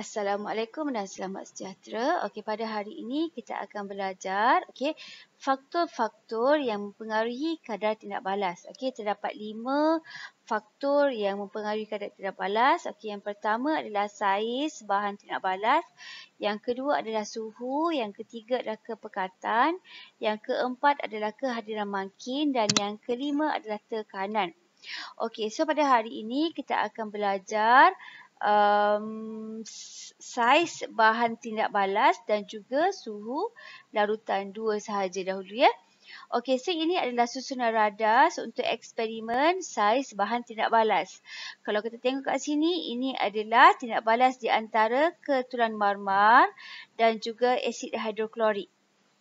Assalamualaikum dan selamat sejahtera. Okey, pada hari ini kita akan belajar okey, faktor-faktor yang mempengaruhi kadar tindak balas. Okey, terdapat lima faktor yang mempengaruhi kadar tindak balas. Okey, yang pertama adalah saiz bahan tindak balas. Yang kedua adalah suhu. Yang ketiga adalah kepekatan. Yang keempat adalah kehadiran mangkin. Dan yang kelima adalah tekanan. Okey, so pada hari ini kita akan belajar um, saiz bahan tindak balas dan juga suhu larutan dua sahaja dahulu ya. Okey, so ini adalah susunan radar untuk eksperimen saiz bahan tindak balas. Kalau kita tengok kat sini, ini adalah tindak balas di antara ketulan marmar dan juga asid hidroklorik.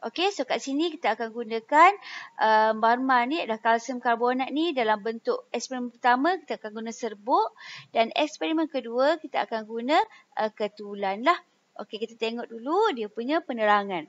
Okey, so kat sini kita akan gunakan uh, barma ni adalah kalsium karbonat ni dalam bentuk eksperimen pertama kita akan guna serbuk dan eksperimen kedua kita akan guna uh, ketulan lah. Okey, kita tengok dulu dia punya penerangan.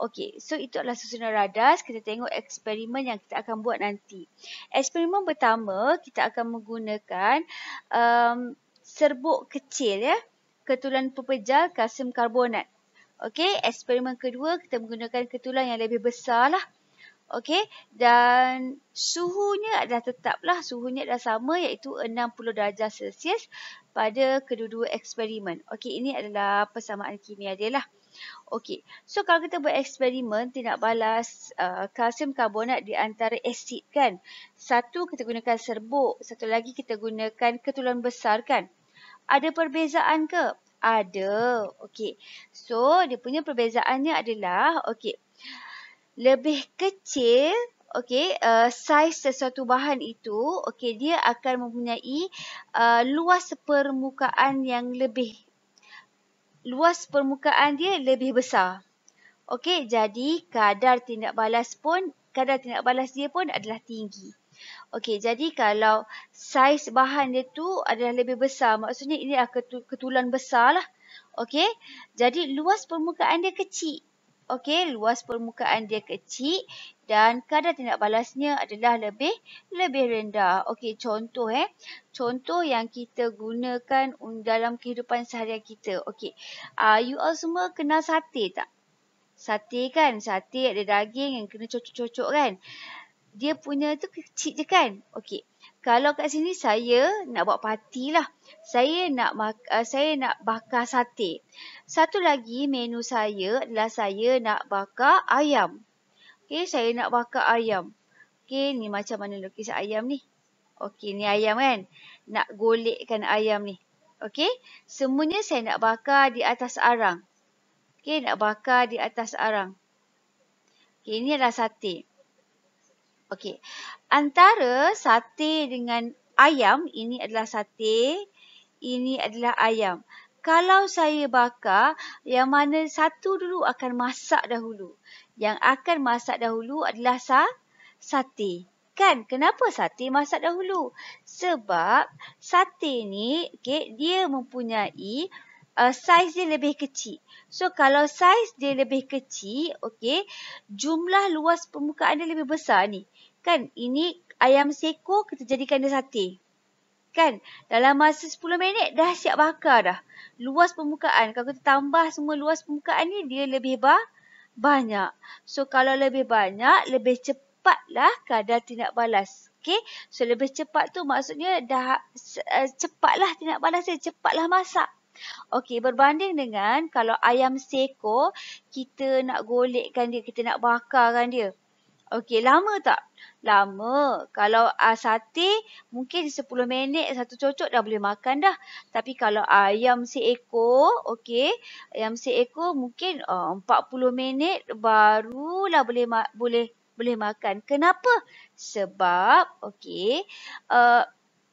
Okey, so itu adalah susunan radas. Kita tengok eksperimen yang kita akan buat nanti. Eksperimen pertama kita akan menggunakan um, serbuk kecil ya. Ketulan pepejal kalsium karbonat. Okey, eksperimen kedua kita menggunakan ketulan yang lebih besar lah. Okey, dan suhunya adalah tetaplah, suhunya adalah sama iaitu 60 darjah Celsius pada kedua-dua eksperimen. Okey, ini adalah persamaan kimia dia lah. Okey, so kalau kita buat eksperimen, tindak balas uh, kalsium karbonat di antara asid kan. Satu kita gunakan serbuk, satu lagi kita gunakan ketulan besar kan. Ada perbezaan ke? Ada. Okey. So, dia punya perbezaannya adalah, okey. Lebih kecil, okey, uh, saiz sesuatu bahan itu, okey, dia akan mempunyai uh, luas permukaan yang lebih. Luas permukaan dia lebih besar. Okey, jadi kadar tindak balas pun, kadar tindak balas dia pun adalah tinggi. Okey, jadi kalau saiz bahan dia tu adalah lebih besar, maksudnya ini adalah ketulan besar lah. Okey, jadi luas permukaan dia kecil. Okey, luas permukaan dia kecil dan kadar tindak balasnya adalah lebih lebih rendah. Okey, contoh eh. Contoh yang kita gunakan dalam kehidupan seharian kita. Okey, uh, you all semua kenal sate tak? Sate kan? Sate ada daging yang kena cocok-cocok kan? dia punya tu kecil je kan. Okey. Kalau kat sini saya nak buat parti lah. Saya nak uh, saya nak bakar sate. Satu lagi menu saya adalah saya nak bakar ayam. Okey, saya nak bakar ayam. Okey, ni macam mana lukis ayam ni? Okey, ni ayam kan? Nak golekkan ayam ni. Okey, semuanya saya nak bakar di atas arang. Okey, nak bakar di atas arang. Okey, ni adalah sate. Okey. Antara sate dengan ayam, ini adalah sate, ini adalah ayam. Kalau saya bakar, yang mana satu dulu akan masak dahulu. Yang akan masak dahulu adalah sa sate. Kan? Kenapa sate masak dahulu? Sebab sate ni, okey, dia mempunyai uh, saiz dia lebih kecil. So kalau size dia lebih kecil, okey, jumlah luas permukaan dia lebih besar ni. Kan ini ayam seko kita jadikan dia sate. Kan dalam masa 10 minit dah siap bakar dah. Luas permukaan kalau kita tambah semua luas permukaan ni dia lebih ba banyak. So kalau lebih banyak lebih cepatlah kadar tindak balas. Okay. So lebih cepat tu maksudnya dah uh, cepatlah tindak balas dia cepatlah masak. Okey, berbanding dengan kalau ayam seko, kita nak golekkan dia, kita nak bakarkan dia. Okey, lama tak? Lama. Kalau uh, sate, mungkin 10 minit, satu cocok dah boleh makan dah. Tapi kalau ayam seko, okey, ayam seko mungkin ah, uh, 40 minit barulah boleh boleh boleh makan. Kenapa? Sebab, okey, uh,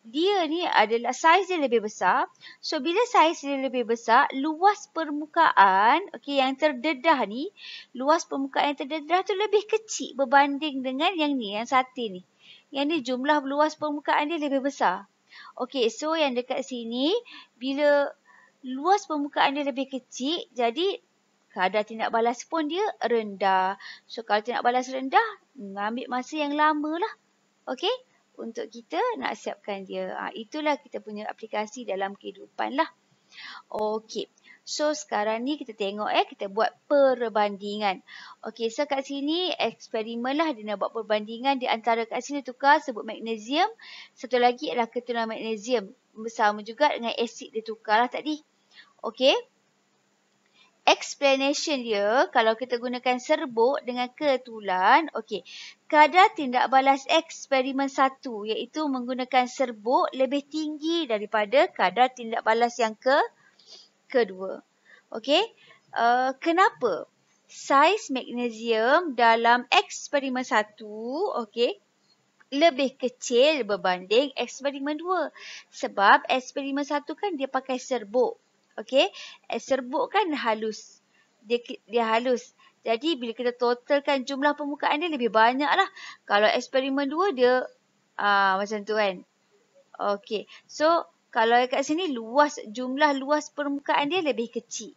dia ni adalah saiz dia lebih besar. So bila saiz dia lebih besar, luas permukaan okey yang terdedah ni, luas permukaan yang terdedah tu lebih kecil berbanding dengan yang ni yang satin ni. Yang ni jumlah luas permukaan dia lebih besar. Okey, so yang dekat sini bila luas permukaan dia lebih kecil, jadi kadar tindak balas pun dia rendah. So kalau tindak balas rendah, hmm, ambil masa yang lamalah. Okey? untuk kita nak siapkan dia. Ha, itulah kita punya aplikasi dalam kehidupan lah. Okey. So, sekarang ni kita tengok eh. Kita buat perbandingan. Okey. So, kat sini eksperimen lah. Dia nak buat perbandingan. Di antara kat sini tukar sebut magnesium. Satu lagi adalah ketulan magnesium. Bersama juga dengan asid dia tukar lah tadi. Okey explanation dia kalau kita gunakan serbuk dengan ketulan okey kadar tindak balas eksperimen satu, iaitu menggunakan serbuk lebih tinggi daripada kadar tindak balas yang ke kedua okey uh, kenapa saiz magnesium dalam eksperimen satu, okey lebih kecil berbanding eksperimen dua, sebab eksperimen satu kan dia pakai serbuk Okey, eh, serbuk kan halus. Dia dia halus. Jadi bila kita totalkan jumlah permukaan dia lebih banyak lah. Kalau eksperimen dua dia aa, ah, macam tu kan. Okey, so kalau kat sini luas jumlah luas permukaan dia lebih kecil.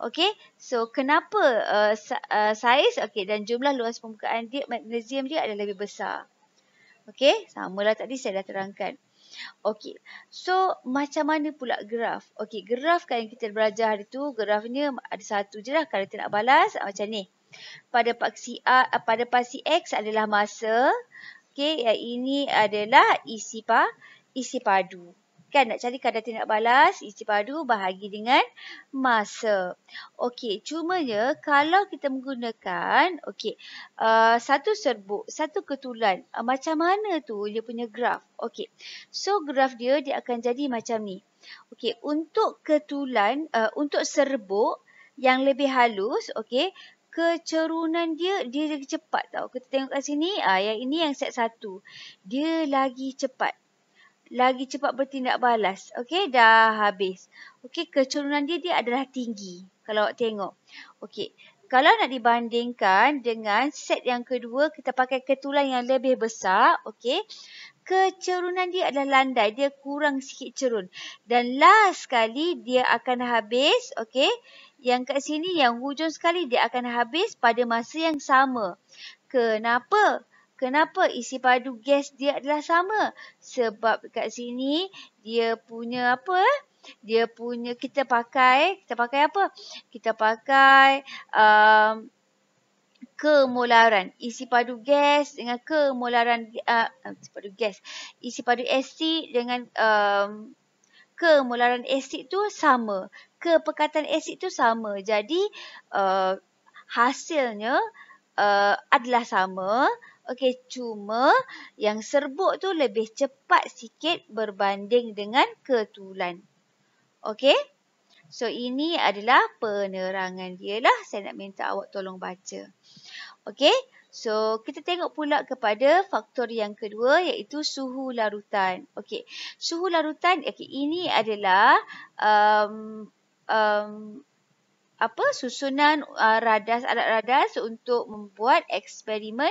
Okey, so kenapa uh, sa uh, saiz okay, dan jumlah luas permukaan dia, magnesium dia adalah lebih besar. Okey, samalah tadi saya dah terangkan. Okey. So macam mana pula graf? Okey, graf kan kita belajar hari tu, grafnya ada satu je lah kalau kita nak balas macam ni. Pada paksi A, eh, pada paksi X adalah masa. Okey, yang ini adalah isi pa isi padu. Kan nak cari kadar tindak balas, isi padu bahagi dengan masa. Okey, cumanya kalau kita menggunakan, okey, uh, satu serbuk, satu ketulan, uh, macam mana tu dia punya graf? Okey, so graf dia, dia akan jadi macam ni. Okey, untuk ketulan, uh, untuk serbuk yang lebih halus, okey, kecerunan dia, dia lebih cepat tau. Kita tengok kat sini, uh, yang ini yang set satu. Dia lagi cepat lagi cepat bertindak balas. Okey, dah habis. Okey, kecerunan dia, dia adalah tinggi. Kalau awak tengok. Okey, kalau nak dibandingkan dengan set yang kedua, kita pakai ketulan yang lebih besar. Okey, kecerunan dia adalah landai. Dia kurang sikit cerun. Dan last sekali, dia akan habis. Okey, yang kat sini, yang hujung sekali, dia akan habis pada masa yang sama. Kenapa? kenapa isi padu gas dia adalah sama? Sebab kat sini dia punya apa Dia punya kita pakai, kita pakai apa? Kita pakai um, kemolaran. Isi padu gas dengan kemolaran uh, isi padu gas. Isi padu asid dengan um, kemolaran asid tu sama. Kepekatan asid tu sama. Jadi uh, hasilnya uh, adalah sama Okey, cuma yang serbuk tu lebih cepat sikit berbanding dengan ketulan. Okey? So, ini adalah penerangan dia lah. Saya nak minta awak tolong baca. Okey? So, kita tengok pula kepada faktor yang kedua iaitu suhu larutan. Okey, suhu larutan okay, ini adalah um, um, apa susunan uh, radas alat radas untuk membuat eksperimen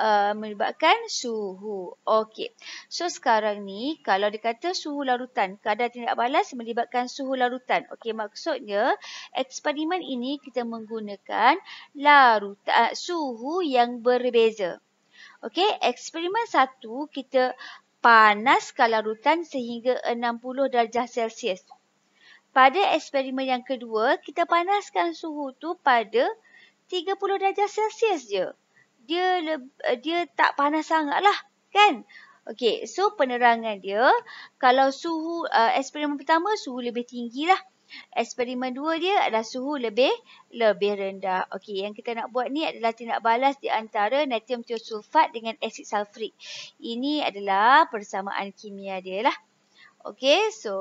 uh, melibatkan suhu. Okey. So sekarang ni kalau dikata suhu larutan, kadar tindak balas melibatkan suhu larutan. Okey, maksudnya eksperimen ini kita menggunakan larutan uh, suhu yang berbeza. Okey, eksperimen satu kita panaskan larutan sehingga 60 darjah Celsius. Pada eksperimen yang kedua, kita panaskan suhu tu pada 30 darjah Celsius je. Dia dia tak panas sangat lah, kan? Okey, so penerangan dia, kalau suhu uh, eksperimen pertama suhu lebih tinggi lah. Eksperimen dua dia adalah suhu lebih lebih rendah. Okey, yang kita nak buat ni adalah tindak balas di antara natrium tiosulfat dengan asid sulfurik. Ini adalah persamaan kimia dia lah. Okey, so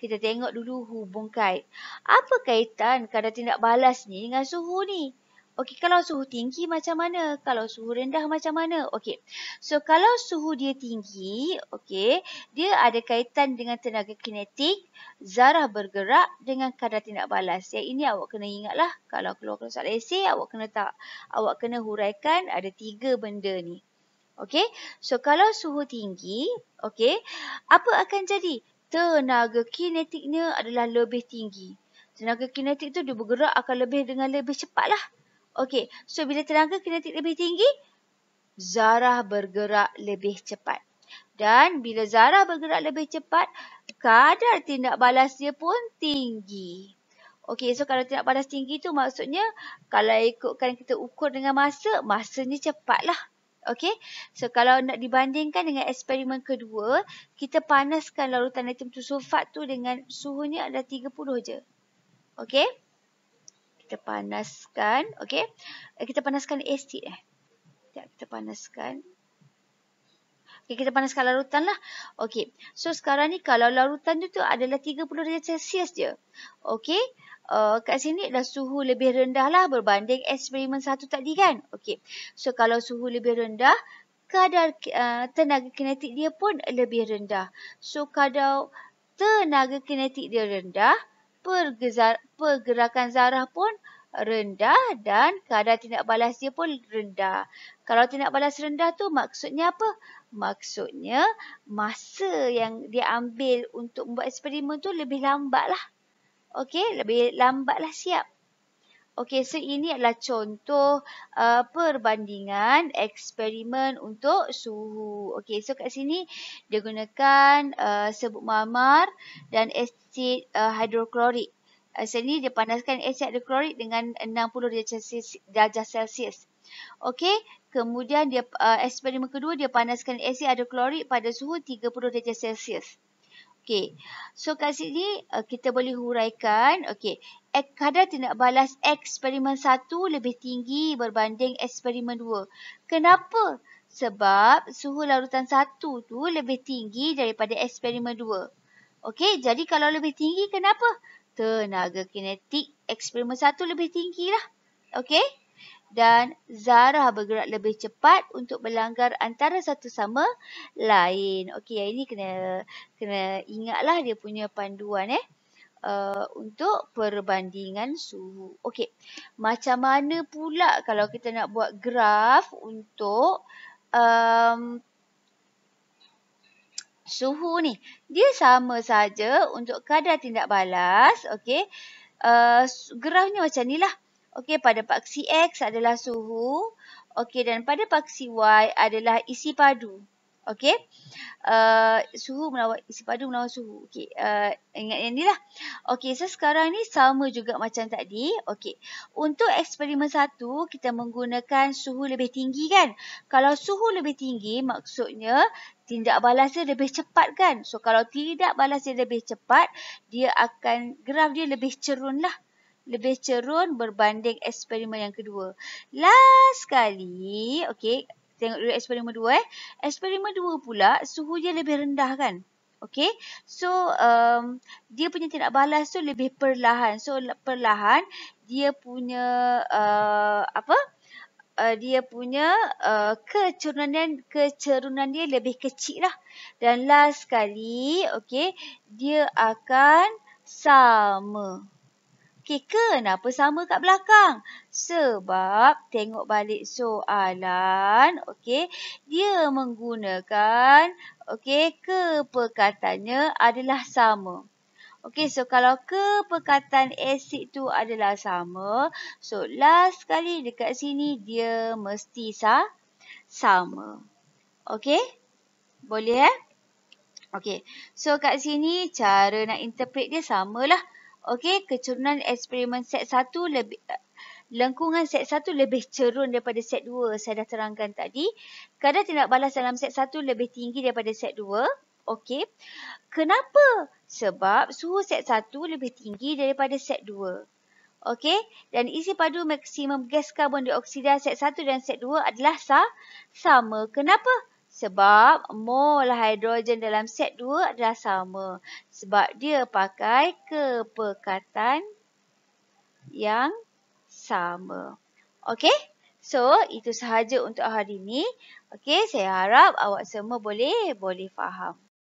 kita tengok dulu hubung kait. Apa kaitan kadar tindak balas ni dengan suhu ni? Okey, kalau suhu tinggi macam mana? Kalau suhu rendah macam mana? Okey, so kalau suhu dia tinggi, okey, dia ada kaitan dengan tenaga kinetik, zarah bergerak dengan kadar tindak balas. Yang ini awak kena ingatlah, kalau keluar kelas soal AC, awak kena tak, awak kena huraikan ada tiga benda ni. Okey, so kalau suhu tinggi, okey, apa akan jadi? tenaga kinetiknya adalah lebih tinggi. Tenaga kinetik tu dia bergerak akan lebih dengan lebih cepat lah. Okey, so bila tenaga kinetik lebih tinggi, zarah bergerak lebih cepat. Dan bila zarah bergerak lebih cepat, kadar tindak balas dia pun tinggi. Okey, so kalau tindak balas tinggi tu maksudnya kalau ikutkan kita ukur dengan masa, masa ni cepat lah. Okey. So kalau nak dibandingkan dengan eksperimen kedua, kita panaskan larutan natrium tu sulfat tu dengan suhunya ada 30 je. Okey. Kita panaskan, okey. Eh, kita panaskan acid eh. Tak kita panaskan. Okey, kita panaskan larutan lah. Okey. So sekarang ni kalau larutan tu tu adalah 30 darjah Celsius je. Okey uh, kat sini dah suhu lebih rendah lah berbanding eksperimen satu tadi kan. Okey, so kalau suhu lebih rendah, kadar uh, tenaga kinetik dia pun lebih rendah. So kadar tenaga kinetik dia rendah, pergezar, pergerakan zarah pun rendah dan kadar tindak balas dia pun rendah. Kalau tindak balas rendah tu maksudnya apa? Maksudnya masa yang dia ambil untuk membuat eksperimen tu lebih lambat lah. Okey, lebih lambatlah siap. Okey, so ini adalah contoh uh, perbandingan eksperimen untuk suhu. Okey, so kat sini dia gunakan uh, sebut mamar dan asid uh, hidroklorik. Uh, sini dia panaskan asid hidroklorik dengan 60 darjah Celsius. Okey, kemudian dia uh, eksperimen kedua dia panaskan asid hidroklorik pada suhu 30 darjah Celsius. Okey. So kat sini uh, kita boleh huraikan. Okey. Kadar tindak balas eksperimen 1 lebih tinggi berbanding eksperimen 2. Kenapa? Sebab suhu larutan 1 tu lebih tinggi daripada eksperimen 2. Okey. Jadi kalau lebih tinggi kenapa? Tenaga kinetik eksperimen 1 lebih tinggi lah. Okey dan zarah bergerak lebih cepat untuk melanggar antara satu sama lain. Okey, yang ini kena kena ingatlah dia punya panduan eh. Uh, untuk perbandingan suhu. Okey, macam mana pula kalau kita nak buat graf untuk um, suhu ni? Dia sama saja untuk kadar tindak balas. Okey, uh, grafnya macam ni lah. Okey, pada paksi X adalah suhu. Okey, dan pada paksi Y adalah isi padu. Okey, uh, suhu melawan isi padu melawan suhu. Okey, uh, ingat yang ni lah. Okey, so sekarang ni sama juga macam tadi. Okey, untuk eksperimen satu, kita menggunakan suhu lebih tinggi kan? Kalau suhu lebih tinggi, maksudnya tindak balasnya lebih cepat kan? So, kalau tidak balasnya lebih cepat, dia akan, graf dia lebih cerun lah lebih cerun berbanding eksperimen yang kedua. Last sekali, okey, tengok dulu eksperimen dua. eh. Eksperimen dua pula suhu dia lebih rendah kan? Okey. So, um, dia punya tindak balas tu lebih perlahan. So, perlahan dia punya uh, apa? Uh, dia punya uh, kecerunan kecerunan dia lebih kecil lah. Dan last sekali, okey, dia akan sama kekeken apa sama kat belakang. Sebab tengok balik soalan, okey, dia menggunakan okey, kepekatannya adalah sama. Okey, so kalau kepekatan asid tu adalah sama, so last kali dekat sini dia mesti sah, sama. Okey? Boleh eh? Okey. So kat sini cara nak interpret dia samalah. lah. Okey, kecerunan eksperimen set 1 lebih eh, lengkungan set 1 lebih cerun daripada set 2. Saya dah terangkan tadi. Kadar tindak balas dalam set 1 lebih tinggi daripada set 2. Okey. Kenapa? Sebab suhu set 1 lebih tinggi daripada set 2. Okey, dan isi padu maksimum gas karbon dioksida set 1 dan set 2 adalah sah sama. Kenapa? Sebab mol hidrogen dalam set 2 adalah sama. Sebab dia pakai kepekatan yang sama. Okey? So, itu sahaja untuk hari ini. Okey, saya harap awak semua boleh boleh faham.